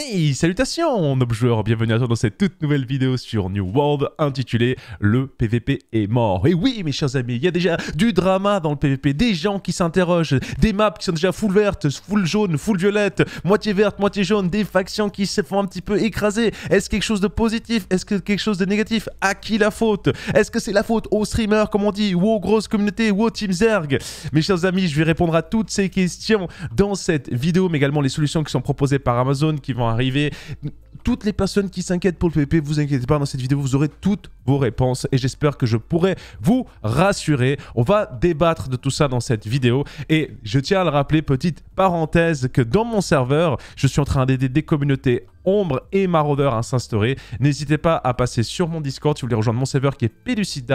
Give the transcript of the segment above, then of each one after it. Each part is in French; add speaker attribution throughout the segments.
Speaker 1: Hey, salutations on joueurs, bienvenue à toi dans cette toute nouvelle vidéo sur New World intitulée Le PVP est mort. Et oui mes chers amis, il y a déjà du drama dans le PVP, des gens qui s'interrogent, des maps qui sont déjà full vertes, full jaune, full violette, moitié verte, moitié jaune, des factions qui se font un petit peu écraser. Est-ce quelque chose de positif Est-ce quelque chose de négatif À qui la faute Est-ce que c'est la faute aux streamers comme on dit ou aux grosses communautés ou aux Team Zerg Mes chers amis, je vais répondre à toutes ces questions dans cette vidéo mais également les solutions qui sont proposées par Amazon qui vont arriver. Toutes les personnes qui s'inquiètent pour le PP, vous inquiétez pas, dans cette vidéo, vous aurez toutes vos réponses et j'espère que je pourrai vous rassurer. On va débattre de tout ça dans cette vidéo et je tiens à le rappeler, petite parenthèse, que dans mon serveur, je suis en train d'aider des communautés Ombre et Marauder à s'instaurer. N'hésitez pas à passer sur mon Discord si vous voulez rejoindre mon serveur qui est Pélucide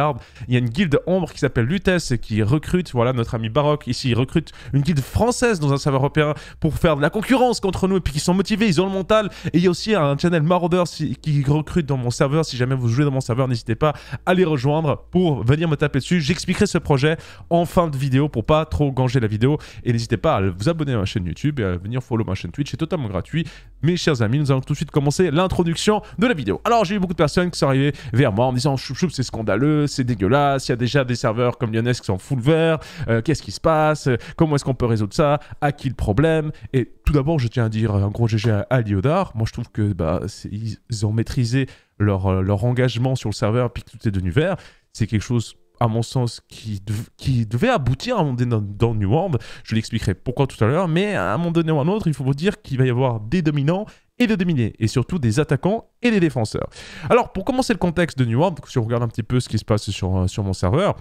Speaker 1: Il y a une guilde Ombre qui s'appelle Lutès qui recrute, voilà notre ami Baroque ici, il recrute une guilde française dans un serveur européen pour faire de la concurrence contre nous et puis qui sont motivés, ils ont le mental. Et il y a aussi un channel Marauder qui recrute dans mon serveur. Si jamais vous jouez dans mon serveur, n'hésitez pas à les rejoindre pour venir me taper dessus. J'expliquerai ce projet en fin de vidéo pour pas trop ganger la vidéo. Et n'hésitez pas à vous abonner à ma chaîne YouTube et à venir follow ma chaîne Twitch. C'est totalement gratuit. Mes chers amis, nous allons tout de suite commencer l'introduction de la vidéo. Alors j'ai eu beaucoup de personnes qui sont arrivées vers moi en disant choup choup c'est scandaleux, c'est dégueulasse, il y a déjà des serveurs comme Lyonnais qui sont full vert, euh, qu'est-ce qui se passe, euh, comment est-ce qu'on peut résoudre ça, à qui le problème Et tout d'abord je tiens à dire un gros GG à, Lyodar. moi je trouve que bah, ils ont maîtrisé leur, euh, leur engagement sur le serveur puis que tout est devenu vert, c'est quelque chose à mon sens, qui, qui devait aboutir à un moment donné dans, New World. Je l'expliquerai pourquoi tout à l'heure, mais à un moment donné ou à un autre, il faut vous dire qu'il va y avoir des dominants et de dominer, et surtout des attaquants et des défenseurs. Alors, pour commencer le contexte de New World, si on regarde un petit peu ce qui se passe sur, euh, sur mon serveur,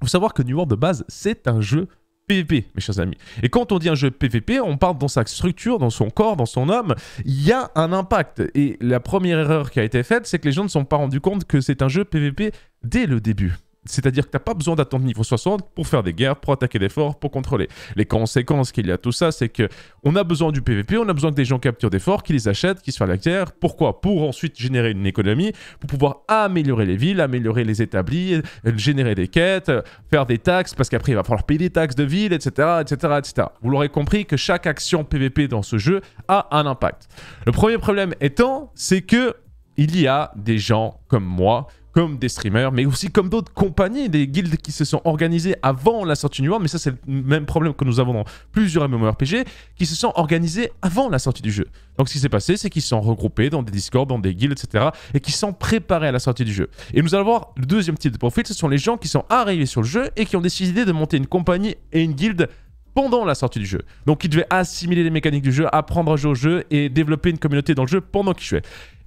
Speaker 1: il faut savoir que New World de base, c'est un jeu PVP, mes chers amis. Et quand on dit un jeu PVP, on parle dans sa structure, dans son corps, dans son homme, il y a un impact. Et la première erreur qui a été faite, c'est que les gens ne sont pas rendus compte que c'est un jeu PVP dès le début. C'est-à-dire que tu n'as pas besoin d'attendre niveau 60 pour faire des guerres, pour attaquer des forts, pour contrôler. Les conséquences qu'il y a à tout ça, c'est que on a besoin du PVP, on a besoin que des gens capturent des forts, qu'ils les achètent, qu'ils se fassent la guerre. Pourquoi Pour ensuite générer une économie, pour pouvoir améliorer les villes, améliorer les établis, euh, générer des quêtes, euh, faire des taxes, parce qu'après il va falloir payer des taxes de ville, etc. etc., etc. Vous l'aurez compris que chaque action PVP dans ce jeu a un impact. Le premier problème étant, c'est que il y a des gens comme moi comme des streamers, mais aussi comme d'autres compagnies, des guildes qui se sont organisées avant la sortie du jeu. mais ça c'est le même problème que nous avons dans plusieurs MMORPG, qui se sont organisées avant la sortie du jeu. Donc ce qui s'est passé, c'est qu'ils se sont regroupés dans des discords, dans des guildes, etc., et qui sont préparés à la sortie du jeu. Et nous allons voir le deuxième type de profil, ce sont les gens qui sont arrivés sur le jeu et qui ont décidé de monter une compagnie et une guilde pendant la sortie du jeu. Donc ils devaient assimiler les mécaniques du jeu, apprendre à jouer au jeu et développer une communauté dans le jeu pendant qu'ils jouaient.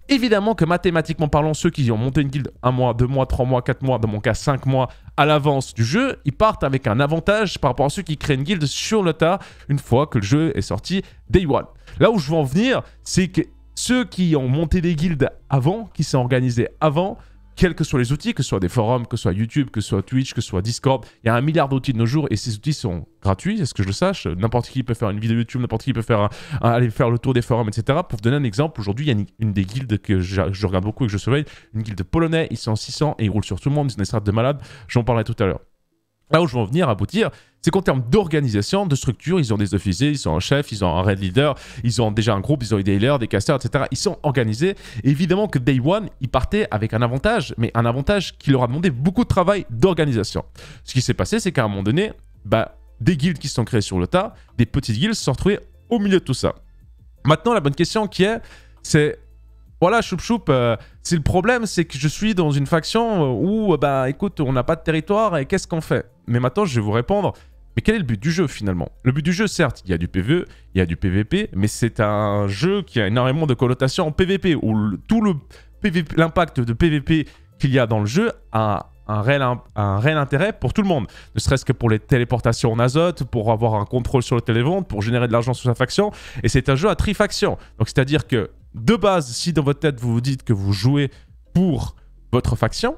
Speaker 1: Évidemment que mathématiquement parlant, ceux qui ont monté une guilde un mois, deux mois, trois mois, quatre mois, dans mon cas cinq mois à l'avance du jeu, ils partent avec un avantage par rapport à ceux qui créent une guilde sur le tas une fois que le jeu est sorti day one. Là où je veux en venir, c'est que ceux qui ont monté des guildes avant, qui s'est organisé avant, quels que soient les outils, que ce soit des forums, que ce soit YouTube, que ce soit Twitch, que ce soit Discord, il y a un milliard d'outils de nos jours et ces outils sont gratuits, est-ce que je le sache N'importe qui peut faire une vidéo YouTube, n'importe qui peut faire aller faire le tour des forums, etc. Pour vous donner un exemple, aujourd'hui, il y a une, des guildes que je, regarde beaucoup et que je surveille, une guilde polonaise, ils sont 600 et ils roulent sur tout le monde, ils sont des strates de malades, j'en parlerai tout à l'heure. Là où je veux en venir, aboutir, c'est qu'en termes d'organisation, de structure, ils ont des officiers, ils ont un chef, ils ont un raid leader, ils ont déjà un groupe, ils ont des healers, des casters, etc. Ils sont organisés. Et évidemment que Day One, ils partaient avec un avantage, mais un avantage qui leur a demandé beaucoup de travail d'organisation. Ce qui s'est passé, c'est qu'à un moment donné, bah, des guildes qui se sont créées sur le tas, des petites guildes se sont retrouvées au milieu de tout ça. Maintenant, la bonne question qui est, c'est voilà, choup choup, euh, si le problème c'est que je suis dans une faction euh, où, euh, bah écoute, on n'a pas de territoire et qu'est-ce qu'on fait Mais maintenant, je vais vous répondre, mais quel est le but du jeu finalement Le but du jeu, certes, il y a du PvE, il y a du PvP, mais c'est un jeu qui a énormément de connotations en PvP, où tout le l'impact de PvP qu'il y a dans le jeu a un réel, un réel intérêt pour tout le monde. Ne serait-ce que pour les téléportations en azote, pour avoir un contrôle sur le télévente, pour générer de l'argent sur sa faction. Et c'est un jeu à trifaction, Donc c'est-à-dire que de base, si dans votre tête vous vous dites que vous jouez pour votre faction,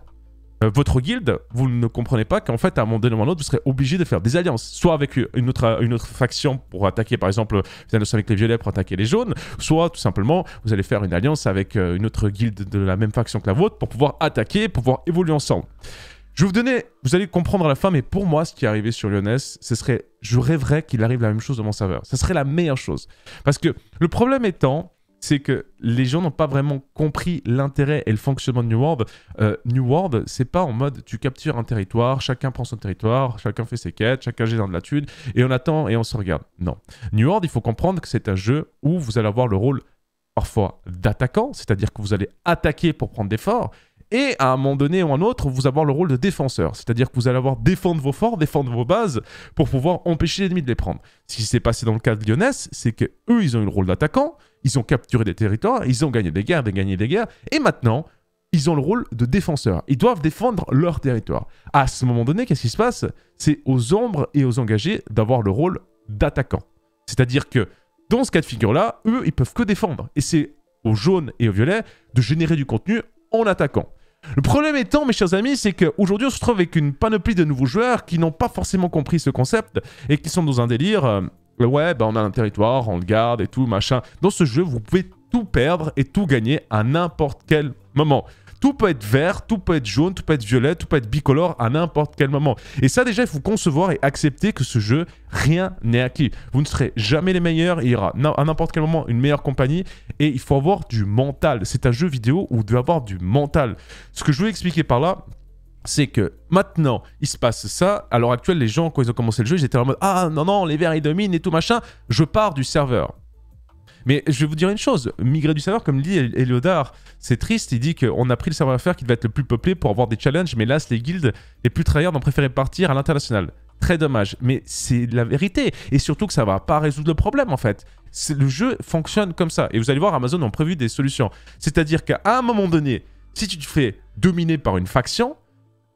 Speaker 1: euh, votre guilde, vous ne comprenez pas qu'en fait, à un moment donné ou à un autre, vous serez obligé de faire des alliances. Soit avec une autre, faction pour attaquer, par exemple, vous allez avec les violets pour attaquer les jaunes, soit tout simplement, vous allez faire une alliance avec euh, une autre guilde de la même faction que la vôtre pour pouvoir attaquer, pouvoir évoluer ensemble. Je vais vous donner, vous allez comprendre à la fin, mais pour moi, ce qui est arrivé sur Lyonnais, ce serait, je rêverais qu'il arrive la même chose dans mon serveur. Ce serait la meilleure chose. Parce que le problème étant, c'est que les gens n'ont pas vraiment compris l'intérêt et le fonctionnement de New World. Euh, New World, c'est pas en mode tu captures un territoire, chacun prend son territoire, chacun fait ses quêtes, chacun gère de la thune, et on attend et on se regarde. Non. New World, il faut comprendre que c'est un jeu où vous allez avoir le rôle parfois d'attaquant, c'est-à-dire que vous allez attaquer pour prendre des forts, et à un moment donné ou un autre, vous avoir le rôle de défenseur. C'est-à-dire que vous allez avoir défendre vos forts, défendre vos bases pour pouvoir empêcher l'ennemi de les prendre. Ce qui s'est passé dans le cas de Lyonnais, c'est qu'eux, ils ont eu le rôle d'attaquant, ils ont capturé des territoires, ils ont gagné des guerres, des gagné des guerres, et maintenant, ils ont le rôle de défenseur Ils doivent défendre leur territoire. À ce moment donné, qu'est-ce qui se passe C'est aux ombres et aux engagés d'avoir le rôle d'attaquant. C'est-à-dire que dans ce cas de figure-là, eux, ils peuvent que défendre. Et c'est aux jaunes et aux violets de générer du contenu en attaquant. Le problème étant, mes chers amis, c'est qu'aujourd'hui on se trouve avec une panoplie de nouveaux joueurs qui n'ont pas forcément compris ce concept et qui sont dans un délire. Euh, ouais, bah on a un territoire, on le garde et tout, machin. Dans ce jeu, vous pouvez tout perdre et tout gagner à n'importe quel moment. Tout peut être vert, tout peut être jaune, tout peut être violet, tout peut être bicolore à n'importe quel moment. Et ça, déjà, il faut concevoir et accepter que ce jeu, rien n'est acquis. Vous ne serez jamais les meilleurs. Il y aura à n'importe quel moment une meilleure compagnie. Et il faut avoir du mental. C'est un jeu vidéo où vous devez avoir du mental. Ce que je voulais expliquer par là, c'est que maintenant, il se passe ça. À l'heure actuelle, les gens, quand ils ont commencé le jeu, ils étaient en mode Ah non, non, les verts, ils dominent et tout machin. Je pars du serveur. Mais je vais vous dire une chose, migrer du serveur, comme dit Eliodar, c'est triste, il dit qu'on a pris le savoir-faire qui devait être le plus peuplé pour avoir des challenges, mais là, les guildes les plus travailleurs' ont préféré partir à l'international. Très dommage, mais c'est la vérité. Et surtout que ça va pas résoudre le problème en fait. Le jeu fonctionne comme ça. Et vous allez voir, Amazon ont prévu des solutions. C'est-à-dire qu'à un moment donné, si tu te fais dominer par une faction,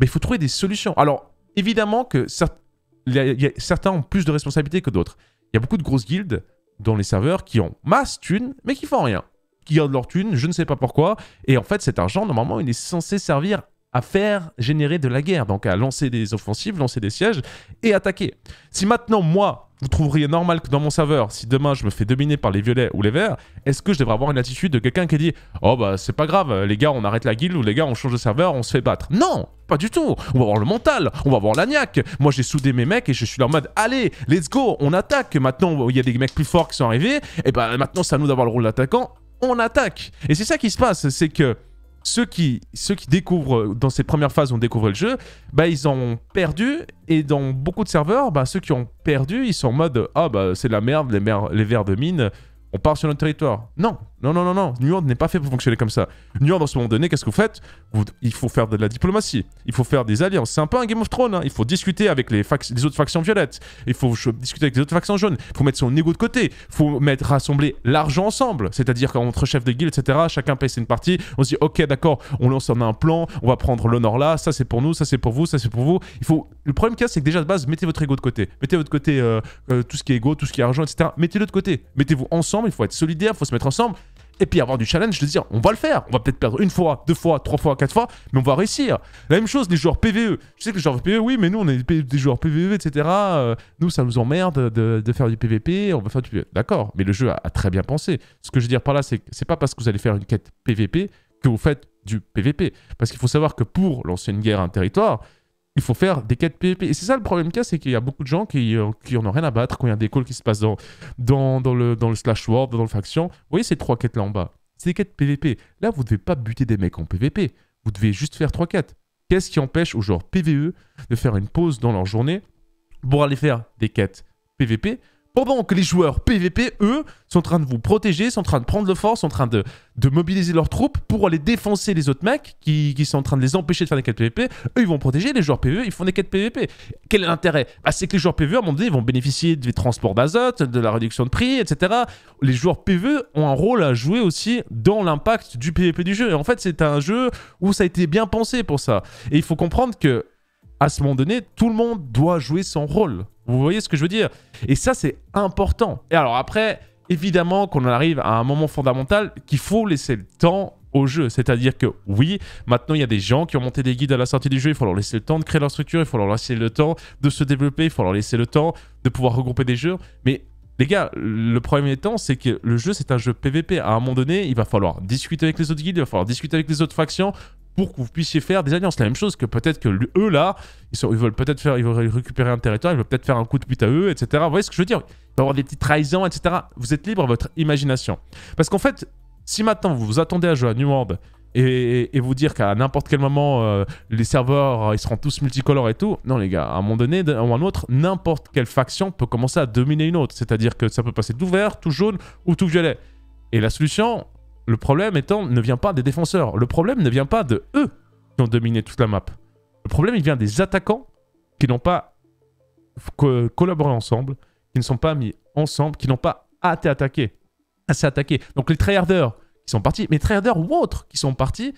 Speaker 1: mais il faut trouver des solutions. Alors, évidemment que certains ont plus de responsabilités que d'autres. Il y a beaucoup de grosses guildes dans les serveurs qui ont masse thunes, mais qui font rien. Qui gardent leur thune, je ne sais pas pourquoi. Et en fait, cet argent, normalement, il est censé servir à faire générer de la guerre, donc à lancer des offensives, lancer des sièges et attaquer. Si maintenant, moi, vous trouveriez normal que dans mon serveur, si demain je me fais dominer par les violets ou les verts, est-ce que je devrais avoir une attitude de quelqu'un qui dit Oh bah c'est pas grave, les gars on arrête la guilde ou les gars on change de serveur, on se fait battre Non Pas du tout On va avoir le mental, on va avoir l'agnac Moi j'ai soudé mes mecs et je suis en mode Allez, let's go, on attaque Maintenant il y a des mecs plus forts qui sont arrivés, et eh bah ben, maintenant c'est à nous d'avoir le rôle d'attaquant, on attaque Et c'est ça qui se passe, c'est que ceux qui, ceux qui découvrent, dans ces premières phases, on découvre le jeu, bah, ils ont perdu. Et dans beaucoup de serveurs, bah, ceux qui ont perdu, ils sont en mode Ah, bah, c'est de la merde, les, mer les vers de mine, on part sur notre territoire. Non, non, non, non, non. New n'est pas fait pour fonctionner comme ça. New World, à ce moment donné, qu'est-ce que vous faites Il faut faire de la diplomatie. Il faut faire des alliances. C'est un peu un Game of Thrones. Hein. Il faut discuter avec les, les, autres factions violettes. Il faut discuter avec les autres factions jaunes. Il faut mettre son ego de côté. Il faut mettre, rassembler l'argent ensemble. C'est-à-dire qu'entre chefs de guilde, etc., chacun paye une partie. On se dit, ok, d'accord, on lance, un plan. On va prendre l'honneur là. Ça, c'est pour nous. Ça, c'est pour vous. Ça, c'est pour vous. Il faut... Le problème qu'il y a, c'est que déjà de base, mettez votre ego de côté. Mettez votre côté euh, euh, tout ce qui est ego, tout ce qui est argent, etc. Mettez-le de côté. Mettez-vous ensemble. Il faut être solidaire. Il faut se mettre ensemble et puis avoir du challenge de dire on va le faire, on va peut-être perdre une fois, deux fois, trois fois, quatre fois, mais on va réussir. La même chose, les joueurs PVE. Je sais que les joueurs PVE, oui, mais nous on est des joueurs PVE, etc. Euh, nous ça nous emmerde de, faire du PVP, on va faire du PvP. D'accord, mais le jeu a, très bien pensé. Ce que je veux dire par là, c'est que c'est pas parce que vous allez faire une quête PVP que vous faites du PVP. Parce qu'il faut savoir que pour lancer une guerre à un territoire, il faut faire des quêtes PVP. Et c'est ça le problème c'est qu'il y a beaucoup de gens qui, n'ont euh, qui ont rien à battre quand il y a des calls qui se passent dans, dans, le, dans le slash world, dans le faction. Vous voyez ces trois quêtes là en bas C'est des quêtes PVP. Là, vous ne devez pas buter des mecs en PVP. Vous devez juste faire trois quêtes. Qu'est-ce qui empêche aux joueurs PVE de faire une pause dans leur journée pour aller faire des quêtes PVP pendant que les joueurs PVP, eux, sont en train de vous protéger, sont en train de prendre le force, sont en train de, mobiliser leurs troupes pour aller défoncer les autres mecs qui, sont en train de les empêcher de faire des quêtes PVP. Eux, ils vont protéger, les joueurs PVE, ils font des quêtes PVP. Quel est l'intérêt ah, C'est que les joueurs PVE, à un moment donné, ils vont bénéficier des transports d'azote, de la réduction de prix, etc. Les joueurs PVE ont un rôle à jouer aussi dans l'impact du PVP du jeu. Et en fait, c'est un jeu où ça a été bien pensé pour ça. Et il faut comprendre que, à ce moment donné, tout le monde doit jouer son rôle. Vous voyez ce que je veux dire Et ça, c'est important. Et alors après, évidemment qu'on arrive à un moment fondamental qu'il faut laisser le temps au jeu. C'est-à-dire que oui, maintenant il y a des gens qui ont monté des guides à la sortie du jeu, il faut leur laisser le temps de créer leur structure, il faut leur laisser le temps de se développer, il faut leur laisser le temps de pouvoir regrouper des jeux. Mais les gars, le premier temps, c'est que le jeu, c'est un jeu PVP. À un moment donné, il va falloir discuter avec les autres guides, il va falloir discuter avec les autres factions pour que vous puissiez faire des alliances. La même chose que peut-être que eux là, ils, veulent peut-être faire, ils veulent récupérer un territoire, ils veulent peut-être faire un coup de pute à eux, etc. Vous voyez ce que je veux dire Il va y avoir des petits trahisons, etc. Vous êtes libre à votre imagination. Parce qu'en fait, si maintenant vous vous attendez à jouer à New World et, vous dire qu'à n'importe quel moment euh, les serveurs euh, ils seront tous multicolores et tout, non les gars, à un moment donné ou à un autre, n'importe quelle faction peut commencer à dominer une autre. C'est-à-dire que ça peut passer d'ouvert, tout jaune ou tout violet. Et la solution, le problème étant ne vient pas des défenseurs. Le problème ne vient pas de eux qui ont dominé toute la map. Le problème, il vient des attaquants qui n'ont pas collaboré ensemble, qui ne sont pas mis ensemble, qui n'ont pas été attaqués. Assez Donc les tryharders qui sont partis, mais tryharders ou autres qui sont partis,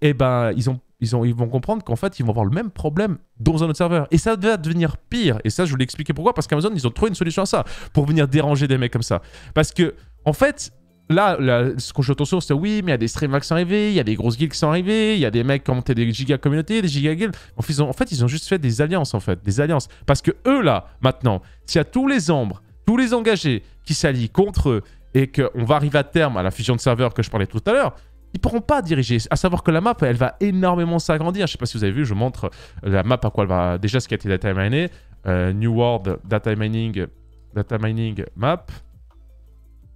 Speaker 1: eh ben, ils, ont, ils, ont, ils vont comprendre qu'en fait, ils vont avoir le même problème dans un autre serveur. Et ça va devenir pire. Et ça, je vous l'ai expliqué pourquoi. Parce qu'Amazon, ils ont trouvé une solution à ça pour venir déranger des mecs comme ça. Parce que, en fait, là, ce qu'on en source, c'est oui, mais il y a des streamers qui sont arrivés, il y a des grosses guilds qui sont arrivées, il y a des mecs qui ont monté des giga communautés, des giga guilds. En fait, ils ont, juste fait des alliances, en fait, des alliances. Parce que eux, là, maintenant, s'il y a tous les ombres, tous les engagés qui s'allient contre eux et qu'on va arriver à terme à la fusion de serveurs que je parlais tout à l'heure, ils pourront pas diriger. À savoir que la map, elle va énormément s'agrandir. Je sais pas si vous avez vu, je montre euh, la map à quoi elle va. Déjà, ce qui a été data mining euh, New World Data Mining, Data Mining Map.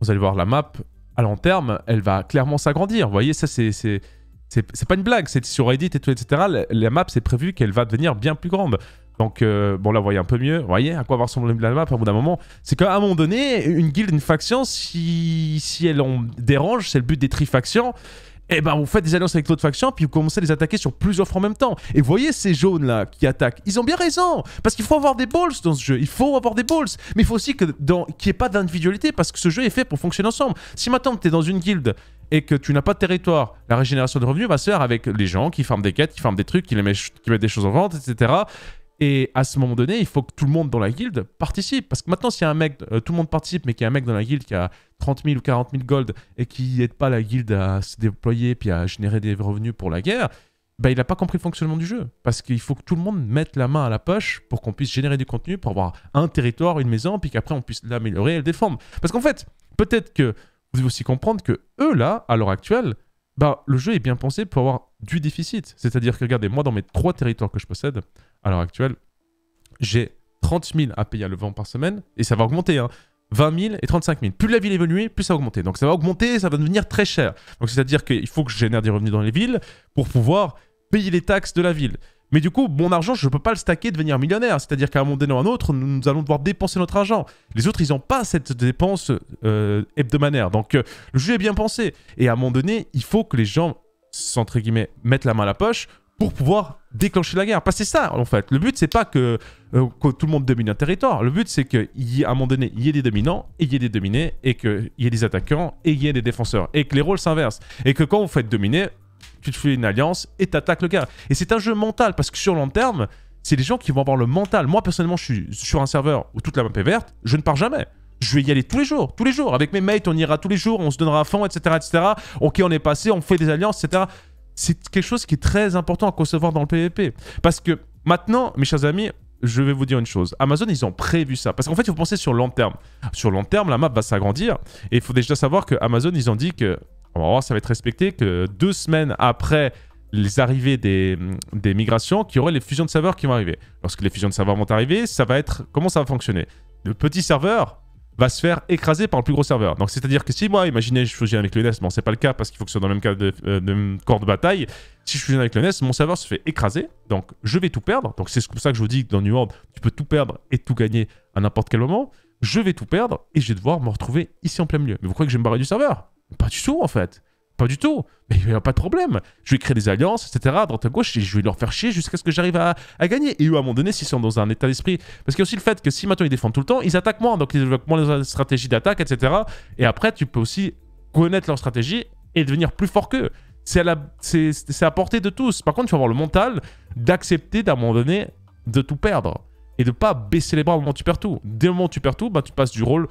Speaker 1: Vous allez voir la map à long terme, elle va clairement s'agrandir. Vous voyez, ça, c'est, c'est, pas une blague. C'est sur Reddit et tout, etc. La map, c'est prévu qu'elle va devenir bien plus grande. Donc, euh, bon, là, vous voyez un peu mieux. Vous voyez à quoi va ressembler la map au bout d'un moment. C'est qu'à un moment donné, une guilde, une faction, si, si elle en dérange, c'est le but des trifactions, eh ben vous faites des alliances avec d'autres factions, puis vous commencez à les attaquer sur plusieurs fronts en même temps. Et voyez ces jaunes là qui attaquent, ils ont bien raison, parce qu'il faut avoir des balls dans ce jeu, il faut avoir des balls, mais il faut aussi qu'il n'y ait pas d'individualité, parce que ce jeu est fait pour fonctionner ensemble. Si maintenant tu es dans une guilde et que tu n'as pas de territoire, la régénération de revenus va se faire avec les gens qui forment des quêtes, qui farment des trucs, qui mettent des choses en vente, etc. Et à ce moment donné, il faut que tout le monde dans la guilde participe. Parce que maintenant, s'il y a un mec, euh, tout le monde participe, mais qu'il y a un mec dans la guilde qui a 30 000 ou 40 000 gold et qui n'aide pas la guilde à se déployer puis à générer des revenus pour la guerre, bah, il n'a pas compris le fonctionnement du jeu. Parce qu'il faut que tout le monde mette la main à la poche pour qu'on puisse générer du contenu, pour avoir un territoire, une maison, puis qu'après on puisse l'améliorer et le défendre. Parce qu'en fait, peut-être que vous devez aussi comprendre que eux, là, à l'heure actuelle, bah, le jeu est bien pensé pour avoir du déficit. C'est-à-dire que regardez, moi, dans mes trois territoires que je possède, à l'heure actuelle, j'ai 30 000 à payer à vent par semaine, et ça va augmenter. Hein. 20 000 et 35 000. Plus la ville évolue, plus ça va augmenter. Donc ça va augmenter, ça va devenir très cher. Donc c'est-à-dire qu'il faut que je génère des revenus dans les villes pour pouvoir payer les taxes de la ville. Mais du coup, mon argent, je ne peux pas le stacker et devenir millionnaire. C'est-à-dire qu'à un moment donné ou à un autre, nous, allons devoir dépenser notre argent. Les autres, ils n'ont pas cette dépense euh, hebdomadaire. Donc euh, le jeu est bien pensé. Et à un moment donné, il faut que les gens, entre guillemets, mettent la main à la poche pour pouvoir déclencher la guerre. Parce que c'est ça, en fait. Le but, c'est pas que, euh, tout le monde domine un territoire. Le but, c'est qu'à un moment donné, il y ait des dominants, et il y ait des dominés, et qu'il y ait des attaquants, et il y ait des défenseurs. Et que les rôles s'inversent. Et que quand vous faites dominer, tu te fais une alliance et tu attaques le gars. Et c'est un jeu mental, parce que sur long terme, c'est les gens qui vont avoir le mental. Moi, personnellement, je suis sur un serveur où toute la map est verte, je ne pars jamais je vais y aller tous les jours, tous les jours. Avec mes mates, on ira tous les jours, on se donnera fond, etc. etc. Ok, on est passé, on fait des alliances, etc c'est quelque chose qui est très important à concevoir dans le PVP. Parce que maintenant, mes chers amis, je vais vous dire une chose. Amazon, ils ont prévu ça. Parce qu'en fait, il faut penser sur long terme. Sur long terme, la map va s'agrandir. Et il faut déjà savoir que Amazon, ils ont dit que, on ça va être respecté, que deux semaines après les arrivées des, des migrations, qui y aurait les fusions de serveurs qui vont arriver. Lorsque les fusions de serveurs vont arriver, ça va être. Comment ça va fonctionner Le petit serveur, va se faire écraser par le plus gros serveur. Donc c'est-à-dire que si moi, imaginez, je fusionne avec le NES, bon c'est pas le cas parce qu'il faut que ce soit dans le même, cas de, euh, corps de bataille. Si je fusionne avec le NES, mon serveur se fait écraser, donc je vais tout perdre. Donc c'est pour ça que je vous dis dans New World, tu peux tout perdre et tout gagner à n'importe quel moment. Je vais tout perdre et je vais devoir me retrouver ici en plein milieu. Mais vous croyez que je vais me barrer du serveur Pas du tout en fait. Pas du tout. Mais il n'y a pas de problème. Je vais créer des alliances, etc., Dans droite à gauche, et je vais leur faire chier jusqu'à ce que j'arrive à, gagner. Et eux, à un moment donné, s'ils sont dans un état d'esprit. Parce qu'il y a aussi le fait que si maintenant ils défendent tout le temps, ils attaquent moins. Donc ils développent moins les stratégies d'attaque, etc. Et après, tu peux aussi connaître leur stratégie et devenir plus fort qu'eux. C'est à, la, à portée de tous. Par contre, il faut avoir le mental d'accepter d'un moment donné de tout perdre. Et de pas baisser les bras au moment où tu perds tout. Dès le moment où tu perds tout, bah, tu passes du rôle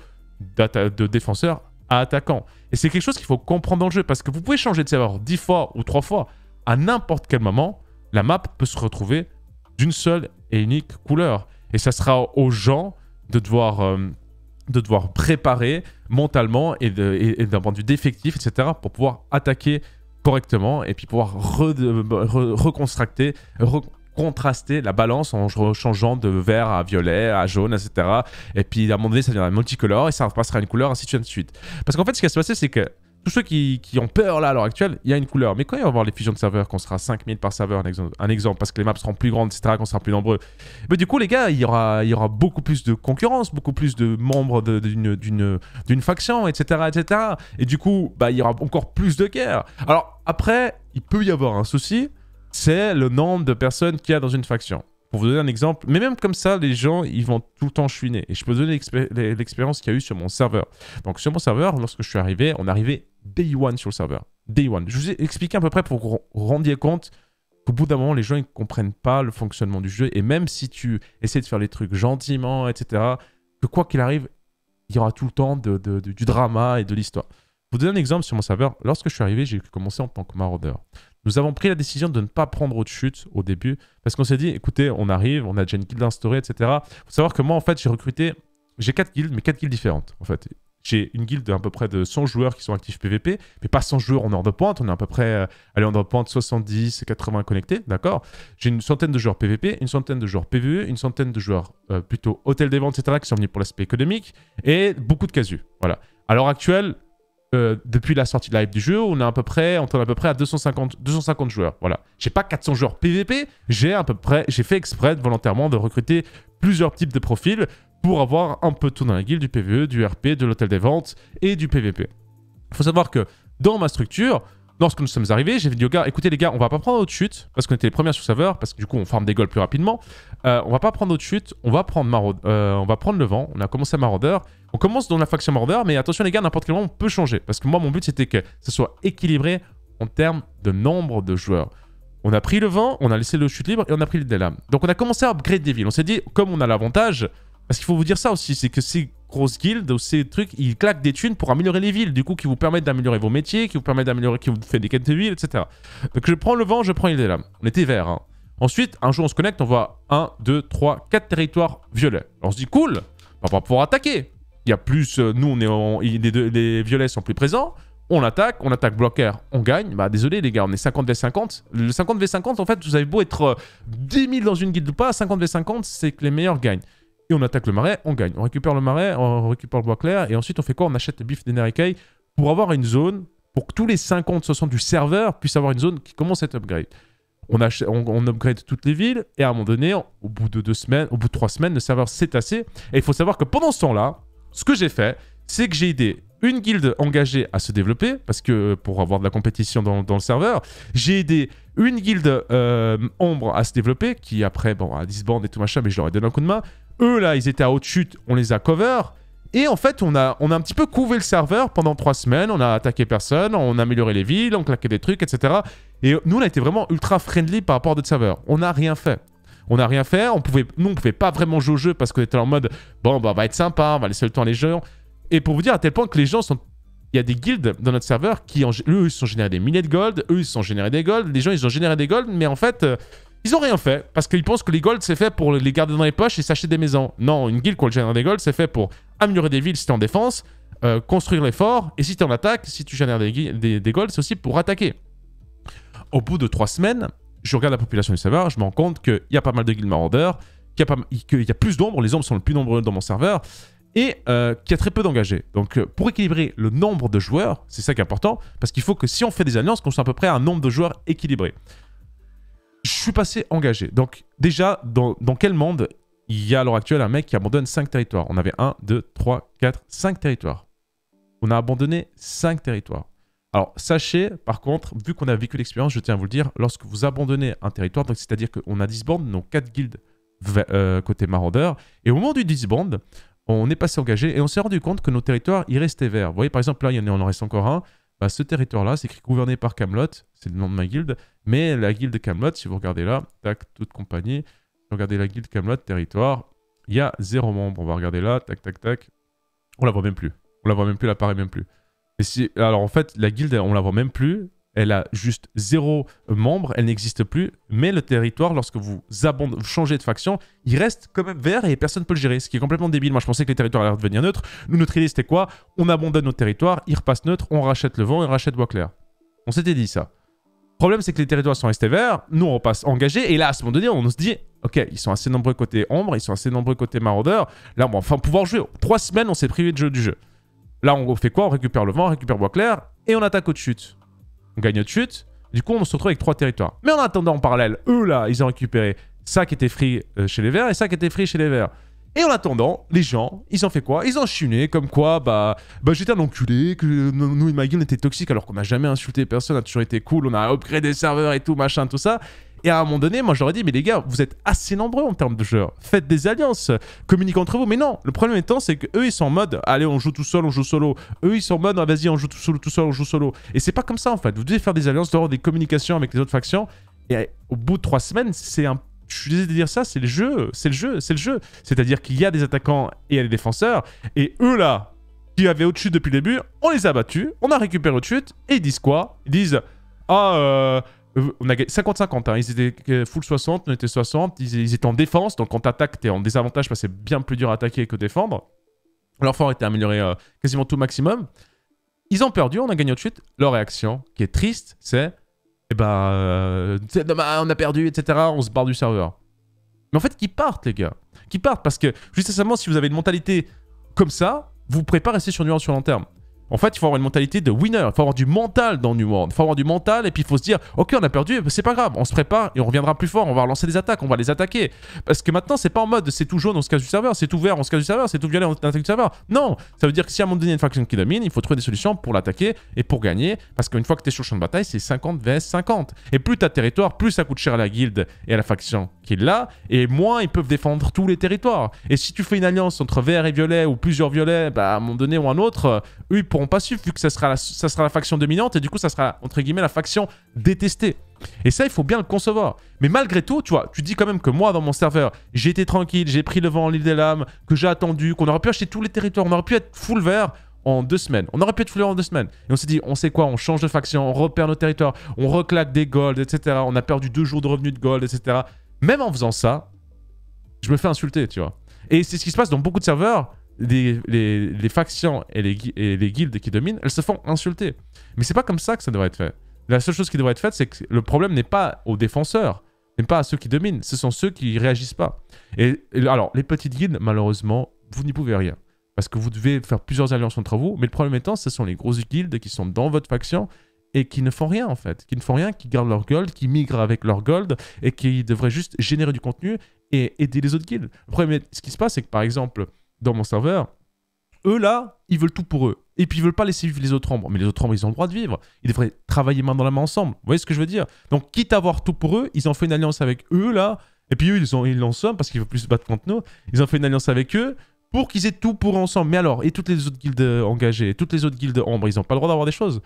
Speaker 1: de défenseur attaquant. Et c'est quelque chose qu'il faut comprendre dans le jeu, parce que vous pouvez changer de serveur dix fois ou trois fois. À n'importe quel moment, la map peut se retrouver d'une seule et unique couleur. Et ça sera aux gens de devoir, euh, de devoir préparer mentalement et d'un point de vue d'effectif, etc., pour pouvoir attaquer correctement et puis pouvoir reconstruire, contraster la balance en changeant de vert à violet, à jaune, etc. Et puis à un moment donné, ça deviendra multicolore et ça passera une couleur, ainsi de suite. Parce qu'en fait, ce qui va se passer, c'est que tous ceux qui, ont peur là à l'heure actuelle, il y a une couleur. Mais quand il va y avoir les fusions de serveurs, qu'on sera 5000 par serveur, un exemple, un exemple, parce que les maps seront plus grandes, etc., qu'on sera plus nombreux, mais du coup, les gars, il y aura, il y aura beaucoup plus de concurrence, beaucoup plus de membres d'une faction, etc., etc. Et du coup, bah, il y aura encore plus de guerre. Alors après, il peut y avoir un souci, c'est le nombre de personnes qu'il y a dans une faction. Pour vous donner un exemple, mais même comme ça, les gens, ils vont tout le temps chouiner. Et je peux vous donner l'expérience qu'il y a eu sur mon serveur. Donc sur mon serveur, lorsque je suis arrivé, on arrivait day one sur le serveur. Day one. Je vous ai expliqué à peu près pour que vous vous rendiez compte qu'au bout d'un moment, les gens ne comprennent pas le fonctionnement du jeu. Et même si tu essaies de faire les trucs gentiment, etc., que quoi qu'il arrive, il y aura tout le temps du drama et de l'histoire. Pour vous donner un exemple sur mon serveur, lorsque je suis arrivé, j'ai commencé en tant que maraudeur. Nous avons pris la décision de ne pas prendre autre chute au début parce qu'on s'est dit, écoutez, on arrive, on a déjà une guilde instaurée, etc. Faut savoir que moi, en fait, j'ai recruté, j'ai quatre guildes, mais quatre guildes différentes, en fait. J'ai une guilde d'à peu près de 100 joueurs qui sont actifs PVP, mais pas 100 joueurs en ordre de pointe. On est à peu près, euh, allez, en ordre de pointe 70, 80 connectés, d'accord J'ai une centaine de joueurs PVP, une centaine de joueurs PVE, une centaine de joueurs euh, plutôt hôtel des ventes, etc., qui sont venus pour l'aspect économique, et beaucoup de casus, voilà. À l'heure actuelle, euh, depuis la sortie live du jeu, on est à peu près, on à peu près à 250, 250 joueurs. Voilà. J'ai pas 400 joueurs PVP, j'ai à peu près, j'ai fait exprès volontairement de recruter plusieurs types de profils pour avoir un peu tout dans la guilde, du PVE, du RP, de l'hôtel des ventes et du PVP. Il faut savoir que dans ma structure, Lorsque nous sommes arrivés, j'ai dit aux gars, écoutez les gars, on va pas prendre notre chute, parce qu'on était les premiers sur saveur, parce que du coup on farme des goals plus rapidement. Euh, on va pas prendre notre chute, on va prendre euh, on va prendre le vent. On a commencé à Marauder. On commence dans la faction Marauder, mais attention les gars, n'importe quel moment on peut changer. Parce que moi mon but c'était que ça soit équilibré en termes de nombre de joueurs. On a pris le vent, on a laissé le chute libre et on a pris le Delam. Donc on a commencé à upgrade des villes. On s'est dit, comme on a l'avantage, parce qu'il faut vous dire ça aussi, c'est que si Grosse guildes ou ces trucs, ils claquent des thunes pour améliorer les villes, du coup, qui vous permettent d'améliorer vos métiers, qui vous permettent d'améliorer, qui vous fait des quêtes de ville, etc. Donc je prends le vent, je prends les lames. On était vert. Hein. Ensuite, un jour, on se connecte, on voit 1, 2, 3, 4 territoires violets. On se dit, cool, on va pouvoir attaquer. Il y a plus, euh, nous, on est les, violets sont plus présents. On attaque, on attaque bloqueur, on gagne. Bah désolé les gars, on est 50 v 50. Le 50 v 50, en fait, vous avez beau être 10 euh, 000 dans une guilde ou pas, 50 v 50, c'est que les meilleurs gagnent on attaque le marais, on gagne. On récupère le marais, on récupère le bois clair, et ensuite on fait quoi On achète le bif d'Enerikei pour avoir une zone, pour que tous les 50-60 du serveur puissent avoir une zone qui commence à être upgrade. On, on, upgrade toutes les villes, et à un moment donné, au bout de deux semaines, au bout de trois semaines, le serveur s'est tassé. Et il faut savoir que pendant ce temps-là, ce que j'ai fait, c'est que j'ai aidé une guilde engagée à se développer, parce que euh, pour avoir de la compétition dans, le serveur, j'ai aidé une guilde euh, ombre à se développer, qui après, bon, à disband et tout machin, mais je leur ai donné un coup de main eux là, ils étaient à haute chute, on les a cover. Et en fait, on a, on a un petit peu couvé le serveur pendant trois semaines, on a attaqué personne, on a amélioré les villes, on claquait des trucs, etc. Et nous, on a été vraiment ultra friendly par rapport à notre serveur. On n'a rien fait. On n'a rien fait, on pouvait, nous, on pouvait pas vraiment jouer au jeu parce qu'on était en mode, bon, bah, on va être sympa, on va laisser le temps à les gens. Et pour vous dire à tel point que les gens sont il y a des guildes dans notre serveur qui, eux, ils sont générés des milliers de gold, eux, ils sont générés des gold, les gens, ils ont généré des gold, mais en fait, euh, ils ont rien fait parce qu'ils pensent que les golds c'est fait pour les garder dans les poches et s'acheter des maisons. Non, une guilde qu'on génère des golds c'est fait pour améliorer des villes si es en défense, euh, construire les forts et si tu es en attaque, si tu génères des, des, golds, c'est aussi pour attaquer. Au bout de trois semaines, je regarde la population du serveur, je me rends compte qu'il y a pas mal de guildes maraudeurs, qu'il y, y, a plus d'ombres, les ombres sont le plus nombreux dans mon serveur et euh, qu'il y a très peu d'engagés. Donc euh, pour équilibrer le nombre de joueurs, c'est ça qui est important parce qu'il faut que si on fait des alliances, qu'on soit à peu près à un nombre de joueurs équilibré. Je suis passé engagé. Donc déjà, dans, quel monde il y a à l'heure actuelle un mec qui abandonne 5 territoires On avait 1, 2, 3, 4, 5 territoires. On a abandonné 5 territoires. Alors sachez, par contre, vu qu'on a vécu l'expérience, je tiens à vous le dire, lorsque vous abandonnez un territoire, donc c'est-à-dire qu'on a disband nos 4 guildes euh, côté maraudeur, et au moment du disband, on est passé engagé et on s'est rendu compte que nos territoires y restaient verts. Vous voyez, par exemple, là, il y en, en reste encore un. Bah, ce territoire-là, c'est écrit gouverné par Camelot, c'est le nom de ma guilde, mais la guilde Camelot, si vous regardez là, tac, toute compagnie, regardez la guilde Camelot, territoire, il y a zéro membre. On va regarder là, tac, tac, tac. On la voit même plus. On la voit même plus, elle apparaît même plus. Et si, alors en fait, la guilde, on la voit même plus elle a juste zéro membre, elle n'existe plus, mais le territoire, lorsque vous, changez de faction, il reste quand même vert et personne ne peut le gérer, ce qui est complètement débile. Moi, je pensais que les territoires allaient devenir neutres. Nous, notre idée, c'était quoi On abandonne nos territoires, ils repassent neutre, on rachète le vent et on rachète bois clair. On s'était dit ça. Le problème, c'est que les territoires sont restés verts, nous, on repasse engagés, et là, à ce moment donné, on se dit, ok, ils sont assez nombreux côté ombre, ils sont assez nombreux côté maraudeur, là, on va enfin pouvoir jouer. Trois semaines, on s'est privé de jeu du jeu. Là, on fait quoi On récupère le vent, on récupère bois clair, et on attaque au de chute on gagne notre chute. Du coup, on se retrouve avec trois territoires. Mais en attendant, en parallèle, eux là, ils ont récupéré ça qui était free euh, chez les Verts et ça qui était free chez les Verts. Et en attendant, les gens, ils ont fait quoi Ils ont chûné comme quoi, bah, bah j'étais un enculé, que nous et ma on était toxiques alors qu'on n'a jamais insulté personne, on a toujours été cool, on a upgradé des serveurs et tout, machin, tout ça. Et à un moment donné, moi j'aurais dit, mais les gars, vous êtes assez nombreux en termes de joueurs. Faites des alliances, communiquez entre vous. Mais non, le problème étant, c'est que eux ils sont en mode, allez, on joue tout seul, on joue solo. Eux ils sont en mode, ah, vas-y, on joue tout seul, tout seul, on joue solo. Et c'est pas comme ça en fait. Vous devez faire des alliances, d'avoir des communications avec les autres factions. Et au bout de trois semaines, c'est un je suis désolé de dire ça, c'est le jeu, c'est le jeu, c'est le jeu. C'est-à-dire qu'il y a des attaquants et il y a des défenseurs, et eux là, qui avaient au-dessus depuis le début, on les a battus, on a récupéré au-dessus, et ils disent quoi Ils disent Ah, euh, euh, on a 50-50. Hein. Ils étaient full 60, on était 60. Ils, étaient en défense, donc quand t'attaques, t'es en désavantage parce que c'est bien plus dur à attaquer que défendre. Leur fort était amélioré euh, quasiment tout maximum. Ils ont perdu, on a gagné tout de suite. Leur réaction, qui est triste, c'est Eh ben, euh, on a perdu, etc. On se barre du serveur. Mais en fait, qu'ils partent, les gars. Qu'ils partent, parce que, juste si vous avez une mentalité comme ça, vous ne pourrez pas rester sur nuance sur long terme. En fait, il faut avoir une mentalité de winner. Il faut avoir du mental dans New World. Il faut avoir du mental et puis il faut se dire Ok, on a perdu, c'est pas grave. On se prépare et on reviendra plus fort. On va relancer des attaques, on va les attaquer. Parce que maintenant, c'est pas en mode c'est tout jaune, on se casse du serveur, c'est tout vert, on se casse du serveur, c'est tout violet, on attaque du serveur. Non Ça veut dire que si à un moment donné, une faction qui domine, il faut trouver des solutions pour l'attaquer et pour gagner. Parce qu'une fois que t'es sur le champ de bataille, c'est 50 vs 50. Et plus t'as territoire, plus ça coûte cher à la guilde et à la faction qui l'a. Et moins ils peuvent défendre tous les territoires. Et si tu fais une alliance entre vert et violet ou plusieurs violets, bah, à un donné ou un autre, euh, eux, pas su vu que ça sera, la, ça sera la faction dominante et du coup ça sera entre guillemets la faction détestée. Et ça, il faut bien le concevoir. Mais malgré tout, tu vois, tu dis quand même que moi, dans mon serveur, j'ai été tranquille, j'ai pris le vent en l'île des lames, que j'ai attendu, qu'on aurait pu acheter tous les territoires, on aurait pu être full vert en deux semaines. On aurait pu être full vert en deux semaines. Et on s'est dit, on sait quoi, on change de faction, on repère nos territoires, on reclaque des golds, etc. On a perdu deux jours de revenus de gold, etc. Même en faisant ça, je me fais insulter, tu vois. Et c'est ce qui se passe dans beaucoup de serveurs les, factions et les, guildes qui dominent, elles se font insulter. Mais c'est pas comme ça que ça devrait être fait. La seule chose qui devrait être faite, c'est que le problème n'est pas aux défenseurs, n'est pas à ceux qui dominent, ce sont ceux qui réagissent pas. Et, alors, les petites guildes, malheureusement, vous n'y pouvez rien. Parce que vous devez faire plusieurs alliances entre vous, mais le problème étant, ce sont les grosses guildes qui sont dans votre faction et qui ne font rien en fait, qui ne font rien, qui gardent leur gold, qui migrent avec leur gold et qui devraient juste générer du contenu et aider les autres guildes. Le problème, ce qui se passe, c'est que par exemple, dans mon serveur, eux là, ils veulent tout pour eux. Et puis ils veulent pas laisser vivre les autres ombres. Mais les autres ombres, ils ont le droit de vivre. Ils devraient travailler main dans la main ensemble. Vous voyez ce que je veux dire Donc, quitte à avoir tout pour eux, ils ont fait une alliance avec eux là. Et puis eux, ils, ont, ils somme parce qu'ils veulent plus se battre contre nous. Ils ont fait une alliance avec eux pour qu'ils aient tout pour ensemble. Mais alors, et toutes les autres guildes engagées, toutes les autres guildes ombres, ils n'ont pas le droit d'avoir des choses.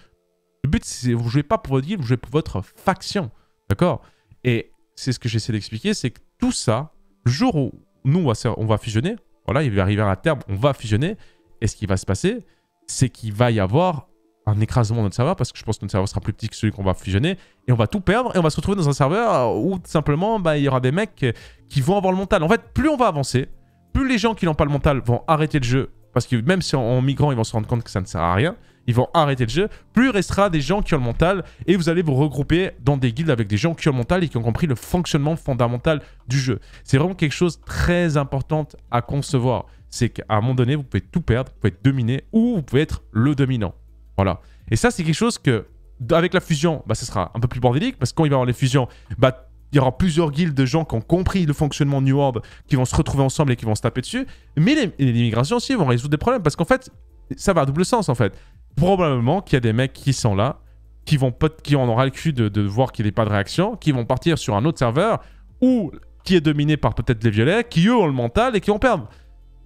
Speaker 1: Le but, c'est vous jouez pas pour votre guilde, vous jouez pour votre faction. D'accord Et c'est ce que j'essaie d'expliquer, c'est que tout ça, le jour où nous, on va fusionner, voilà, il va arriver à terme, on va fusionner. Et ce qui va se passer, c'est qu'il va y avoir un écrasement de notre serveur, parce que je pense que notre serveur sera plus petit que celui qu'on va fusionner, et on va tout perdre, et on va se retrouver dans un serveur euh, où tout simplement, bah, il y aura des mecs euh, qui vont avoir le mental. En fait, plus on va avancer, plus les gens qui n'ont pas le mental vont arrêter le jeu, parce que même si en migrant, ils vont se rendre compte que ça ne sert à rien, ils vont arrêter le jeu, plus il restera des gens qui ont le mental et vous allez vous regrouper dans des guildes avec des gens qui ont le mental et qui ont compris le fonctionnement fondamental du jeu. C'est vraiment quelque chose de très important à concevoir. C'est qu'à un moment donné, vous pouvez tout perdre, vous pouvez être dominé ou vous pouvez être le dominant. Voilà. Et ça, c'est quelque chose que, avec la fusion, bah, ce sera un peu plus bordélique parce que quand il va y avoir les fusions, bah, il y aura plusieurs guildes de gens qui ont compris le fonctionnement New World, qui vont se retrouver ensemble et qui vont se taper dessus. Mais les, les migrations aussi vont résoudre des problèmes parce qu'en fait, ça va à double sens en fait probablement qu'il y a des mecs qui sont là, qui vont pas, qui en aura le cul de, voir qu'il n'y ait pas de réaction, qui vont partir sur un autre serveur ou qui est dominé par peut-être les violets, qui eux ont le mental et qui vont perdre.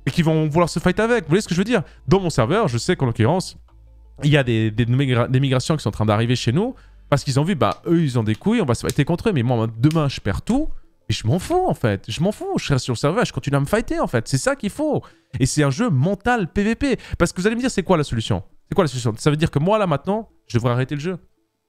Speaker 1: Et qui vont vouloir se fight avec. Vous voyez ce que je veux dire Dans mon serveur, je sais qu'en l'occurrence, il y a des, des, des, migrations qui sont en train d'arriver chez nous parce qu'ils ont vu, bah eux ils ont des couilles, on va se fighter contre eux, mais moi demain je perds tout. Et je m'en fous en fait, je m'en fous, je reste sur le serveur, je continue à me fighter en fait, c'est ça qu'il faut. Et c'est un jeu mental PVP. Parce que vous allez me dire, c'est quoi la solution c'est quoi la solution Ça veut dire que moi, là, maintenant, je devrais arrêter le jeu.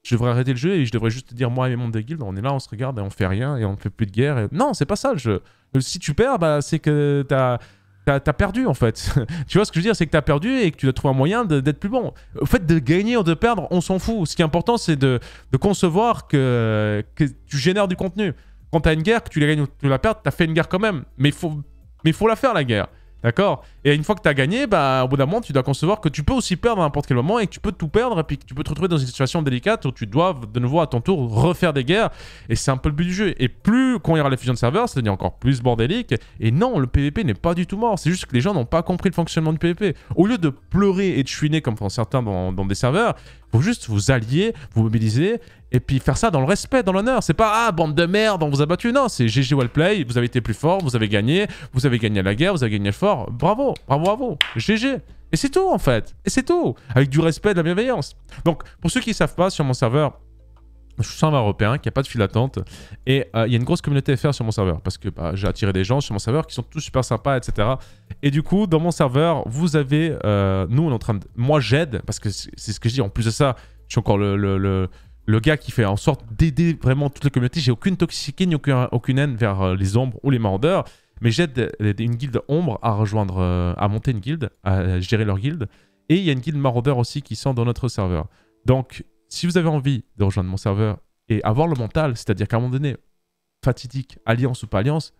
Speaker 1: Je devrais arrêter le jeu et je devrais juste dire, moi et mes membres de guild, on est là, on se regarde et on fait rien et on ne fait plus de guerre. Non, c'est pas ça le Si tu perds, bah, c'est que t'as as perdu en fait. tu vois ce que je veux dire, c'est que tu as perdu et que tu dois trouver un moyen d'être plus bon. Au fait, de gagner ou de perdre, on s'en fout. Ce qui est important, c'est de, concevoir que, tu génères du contenu. Quand t'as une guerre, que tu la gagnes ou que tu la perds, t'as fait une guerre quand même. Mais faut, mais faut la faire la guerre. D'accord Et une fois que tu as gagné, bah, au bout d'un moment, tu dois concevoir que tu peux aussi perdre à n'importe quel moment et que tu peux tout perdre et puis que tu peux te retrouver dans une situation délicate où tu dois de nouveau à ton tour refaire des guerres. Et c'est un peu le but du jeu. Et plus qu'on ira à la fusion de serveurs, ça devient encore plus bordélique. Et non, le PvP n'est pas du tout mort. C'est juste que les gens n'ont pas compris le fonctionnement du PvP. Au lieu de pleurer et de chouiner comme font certains dans des serveurs, faut juste vous allier, vous mobiliser, et puis faire ça dans le respect, dans l'honneur. C'est pas ah bande de merde, on vous a battu. Non, c'est GG Wellplay, vous avez été plus fort, vous avez gagné, vous avez gagné la guerre, vous avez gagné fort. Bravo, bravo, bravo. GG. Et c'est tout en fait. Et c'est tout. Avec du respect, et de la bienveillance. Donc pour ceux qui savent pas, sur mon serveur, je suis un européen qui n'a pas de file d'attente et euh, il y a une grosse communauté FR sur mon serveur parce que bah, j'ai attiré des gens sur mon serveur qui sont tous super sympas, etc. Et du coup, dans mon serveur, vous avez, euh, nous, on est en train de, moi, j'aide parce que c'est ce que je dis. En plus de ça, je suis encore le, le, gars qui fait en sorte d'aider vraiment toute la communauté. J'ai aucune toxicité ni aucune, haine vers euh, les ombres ou les maraudeurs, mais j'aide une guilde ombre à rejoindre, à monter une guilde, à gérer leur guilde. Et il y a une guilde maraudeur aussi qui sont dans notre serveur. Donc, si vous avez envie de rejoindre mon serveur et avoir le mental, c'est-à-dire qu'à un moment donné, fatidique, alliance ou pas alliance,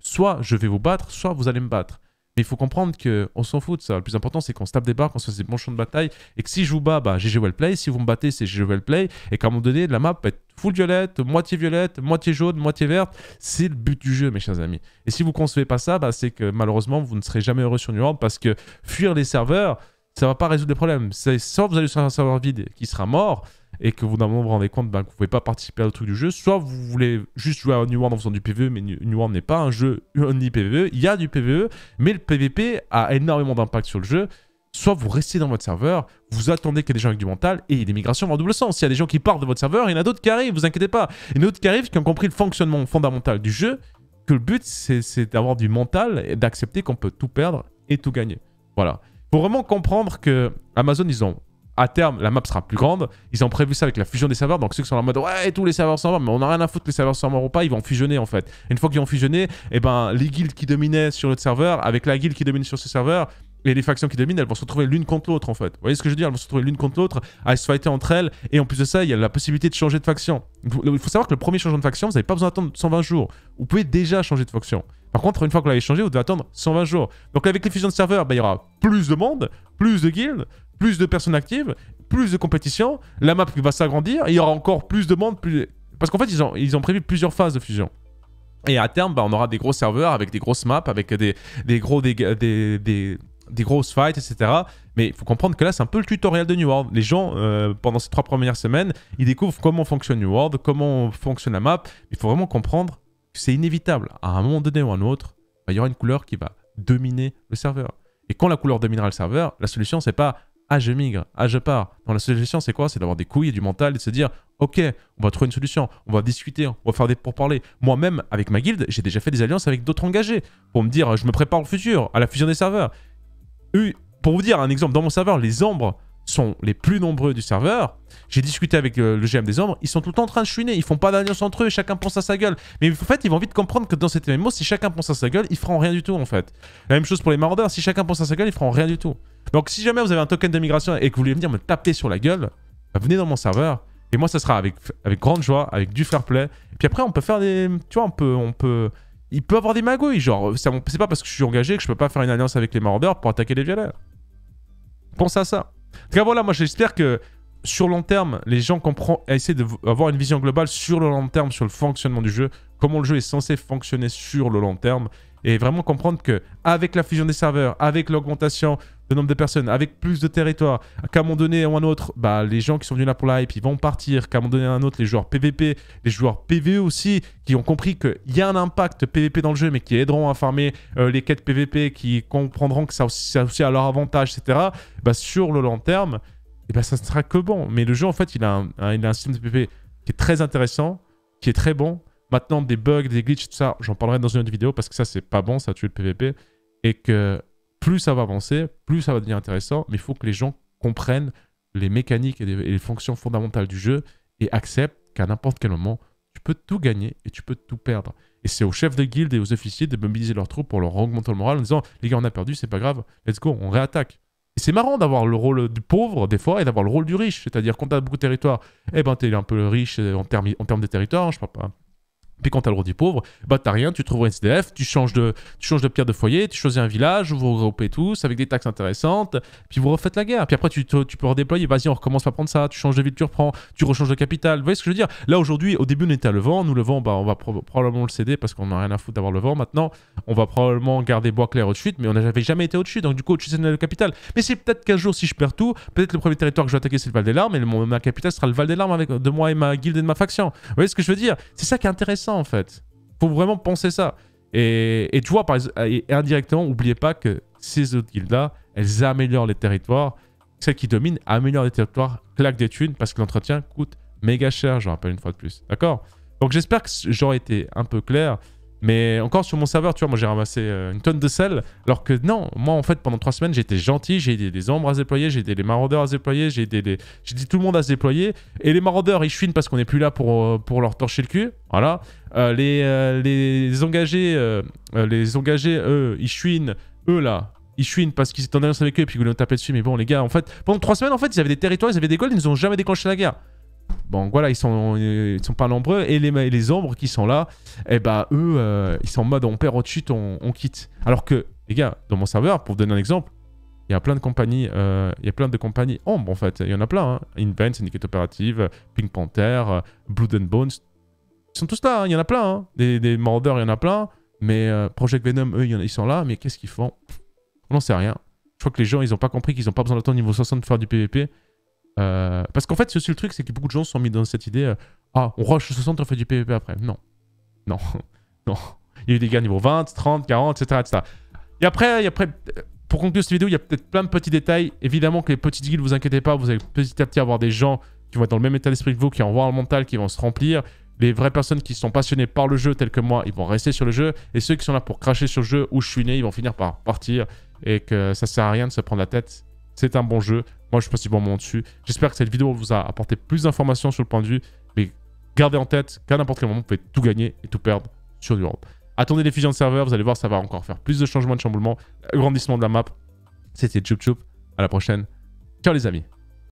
Speaker 1: soit je vais vous battre, soit vous allez me battre. Mais il faut comprendre qu'on s'en fout de ça. Le plus important, c'est qu'on se tape des barres, qu'on se fasse des bons champs de bataille. Et que si je vous bats, bah, GG well play. Si vous me battez, c'est GG well play. Et qu'à un moment donné, la map va être full violette, moitié violette, moitié jaune, moitié verte. C'est le but du jeu, mes chers amis. Et si vous ne concevez pas ça, bah, c'est que malheureusement, vous ne serez jamais heureux sur New World parce que fuir les serveurs, ça va pas résoudre les problèmes. C'est soit vous allez sur un serveur vide qui sera mort et que vous d'un moment vous, rendez compte bah, que vous pouvez pas participer à truc du jeu, soit vous voulez juste jouer à New World en faisant du PvE, mais New World n'est pas un jeu only PvE, il y a du PvE, mais le PvP a énormément d'impact sur le jeu. Soit vous restez dans votre serveur, vous attendez qu'il y ait des gens avec du mental et les migrations vont en double sens. S'il y a des gens qui partent de votre serveur, il y en a d'autres qui arrivent, vous inquiétez pas. Il y en a d'autres qui arrivent qui ont compris le fonctionnement fondamental du jeu, que le but c'est d'avoir du mental et d'accepter qu'on peut tout perdre et tout gagner. Voilà faut vraiment comprendre que Amazon, ils ont à terme, la map sera plus grande. Ils ont prévu ça avec la fusion des serveurs. Donc ceux qui sont en mode ouais, tous les serveurs sont morts, mais on n'a rien à foutre que les serveurs sont morts ou pas, ils vont fusionner en fait. Et une fois qu'ils ont fusionné, eh ben, les guildes qui dominaient sur le serveur, avec la guilde qui domine sur ce serveur, et les factions qui dominent, elles vont se retrouver l'une contre l'autre en fait. Vous voyez ce que je veux dire Elles vont se retrouver l'une contre l'autre, à se fighter entre elles, et en plus de ça, il y a la possibilité de changer de faction. Il faut savoir que le premier changement de faction, vous n'avez pas besoin d'attendre 120 jours. Vous pouvez déjà changer de faction. Par contre, une fois qu'on l'a changé, vous devez attendre 120 jours. Donc avec les fusions de serveurs, ben, il y aura plus de monde, plus de guildes, plus de personnes actives, plus de compétitions. la map va s'agrandir, il y aura encore plus de monde, plus... Parce qu'en fait, ils ont, ils ont prévu plusieurs phases de fusion. Et à terme, ben, on aura des gros serveurs avec des grosses maps, avec des, gros grosses fights, etc. Mais il faut comprendre que là, c'est un peu le tutoriel de New World. Les gens, euh, pendant ces trois premières semaines, ils découvrent comment fonctionne New World, comment fonctionne la map. Il faut vraiment comprendre c'est inévitable. À un moment donné ou à un autre, bah, il y aura une couleur qui va dominer le serveur. Et quand la couleur dominera le serveur, la solution, c'est pas ah je migre, ah je pars. Non, la solution, c'est quoi C'est d'avoir des couilles et du mental et de se dire ok, on va trouver une solution, on va discuter, on va faire des pourparlers. Moi-même, avec ma guilde, j'ai déjà fait des alliances avec d'autres engagés pour me dire je me prépare au futur, à la fusion des serveurs. pour vous dire un exemple, dans mon serveur, les ombres, sont les plus nombreux du serveur. J'ai discuté avec euh, le, GM des ombres, ils sont tout le temps en train de chuiner. ils font pas d'alliance entre eux, chacun pense à sa gueule. Mais en fait, ils vont vite comprendre que dans cet MMO, si chacun pense à sa gueule, ils feront rien du tout en fait. La même chose pour les maraudeurs, si chacun pense à sa gueule, ils feront rien du tout. Donc si jamais vous avez un token de migration et que vous voulez venir me taper sur la gueule, bah, venez dans mon serveur. Et moi, ça sera avec, avec grande joie, avec du fair play. Et puis après, on peut faire des. Tu vois, on peut. On peut il peut avoir des magouilles. Genre, c'est pas parce que je suis engagé que je peux pas faire une alliance avec les maraudeurs pour attaquer les violeurs. Pense à ça. En tout cas, voilà, moi j'espère que sur long terme, les gens comprennent, essaient d'avoir une vision globale sur le long terme, sur le fonctionnement du jeu, comment le jeu est censé fonctionner sur le long terme, et vraiment comprendre que avec la fusion des serveurs, avec l'augmentation le nombre de personnes, avec plus de territoire. Qu'à un moment donné ou un autre, bah, les gens qui sont venus là pour la hype, ils vont partir. Qu'à un moment donné ou un autre, les joueurs PVP, les joueurs PVE aussi, qui ont compris qu'il y a un impact PVP dans le jeu, mais qui aideront à farmer euh, les quêtes PVP, qui comprendront que ça aussi, ça à leur avantage, etc. Bah, sur le long terme, et eh ben, ça ne sera que bon. Mais le jeu, en fait, il a un, système de PVP qui est très intéressant, qui est très bon. Maintenant, des bugs, des glitches, tout ça, j'en parlerai dans une autre vidéo parce que ça, c'est pas bon, ça tue le PVP. Et que plus ça va avancer, plus ça va devenir intéressant, mais il faut que les gens comprennent les mécaniques et les, fonctions fondamentales du jeu et acceptent qu'à n'importe quel moment, tu peux tout gagner et tu peux tout perdre. Et c'est aux chefs de guilde et aux officiers de mobiliser leurs troupes pour leur augmenter le moral en disant les gars, on a perdu, c'est pas grave, let's go, on réattaque. Et c'est marrant d'avoir le rôle du pauvre, des fois, et d'avoir le rôle du riche. C'est-à-dire, quand t'as beaucoup de territoire, eh ben, t'es un peu riche en termes, de territoire, je crois pas puis quand t'as le roi du pauvre, bah t'as rien, tu trouves un SDF, tu changes, de, tu changes de pierre de foyer, tu choisis un village, vous vous regroupez tous avec des taxes intéressantes, puis vous refaites la guerre. Puis après tu, tu peux redéployer, vas-y on recommence à prendre ça, tu changes de ville, tu reprends, tu rechanges de capital Vous voyez ce que je veux dire Là aujourd'hui, au début on était à Levant, nous Levant, bah on va probablement le céder parce qu'on a rien à foutre d'avoir Levant. Maintenant, on va probablement garder bois clair au-dessus, mais on n'avait jamais été au-dessus, donc du coup tu dessus c'est capital. Mais c'est peut-être qu'un jour si je perds tout, peut-être le premier territoire que je vais attaquer c'est le Val des Larmes et mon ma capitale sera le Val des Larmes avec de moi et ma guilde et de ma faction. Vous voyez ce que je veux dire C'est ça qui est intéressant en fait. Faut vraiment penser ça. Et, tu vois, par exemple, et indirectement, oubliez pas que ces autres guildes-là, elles améliorent les territoires. Celles qui dominent améliorent les territoires, claque des thunes parce que l'entretien coûte méga cher, je rappelle une fois de plus. D'accord Donc j'espère que j'aurais été un peu clair. Mais encore sur mon serveur, tu vois, moi j'ai ramassé euh, une tonne de sel. Alors que non, moi en fait pendant trois semaines j'étais gentil, j'ai aidé les ombres à se déployer, j'ai aidé les maraudeurs à se déployer, j'ai aidé j'ai dit tout le monde à se déployer. Et les maraudeurs ils chouinent parce qu'on n'est plus là pour, euh, pour leur torcher le cul. Voilà. Euh, les, les engagés, les engagés, eux, ils chouinent, eux là, ils chouinent parce qu'ils étaient en alliance avec eux et puis ils voulaient nous taper dessus. Mais bon, les gars, en fait, pendant trois semaines, en fait, ils avaient des territoires, ils avaient des goals, ils nous ont jamais déclenché la guerre. Bon, voilà, ils sont, ils sont pas nombreux. Et les, les ombres qui sont là, eh ben, eux, euh, ils sont en mode on perd au dessus, on, on, quitte. Alors que, les gars, dans mon serveur, pour vous donner un exemple, il y a plein de compagnies, euh, il y a plein de compagnies ombres en fait. Il y en a plein. Hein. Invent, Syndicate Operative, Pink Panther, Blood and Bones. Ils sont tous là, hein. il y en a plein. Hein. Des, des Mordeurs, il y en a plein. Mais euh, Project Venom, eux, ils sont là. Mais qu'est-ce qu'ils font On n'en sait rien. Je crois que les gens, ils ont pas compris qu'ils ont pas besoin d'attendre niveau 60 pour faire du PvP. Euh, parce qu'en fait, c'est aussi le truc, c'est que beaucoup de gens sont mis dans cette idée euh, Ah, on rush 60, on fait du PvP après. Non. Non. non. Il y a eu des gars niveau 20, 30, 40, etc. etc. Et après, après, euh, pour conclure cette vidéo, il y a peut-être plein de petits détails. Évidemment que les petites ne vous inquiétez pas, vous allez petit à petit avoir des gens qui vont être dans le même état d'esprit que vous, qui vont avoir le mental, qui vont se remplir. Les vraies personnes qui sont passionnées par le jeu, telles que moi, ils vont rester sur le jeu. Et ceux qui sont là pour cracher sur le jeu où je suis né, ils vont finir par partir. Et que ça sert à rien de se prendre la tête c'est un bon jeu. Moi, je passe bon moment dessus. J'espère que cette vidéo vous a apporté plus d'informations sur le point de vue. Mais gardez en tête qu'à n'importe quel moment, vous pouvez tout gagner et tout perdre sur du World. Attendez les fusions de serveurs. Vous allez voir, ça va encore faire plus de changements, de chamboulements, agrandissement de la map. C'était Choup Choup. À la prochaine. Ciao les amis.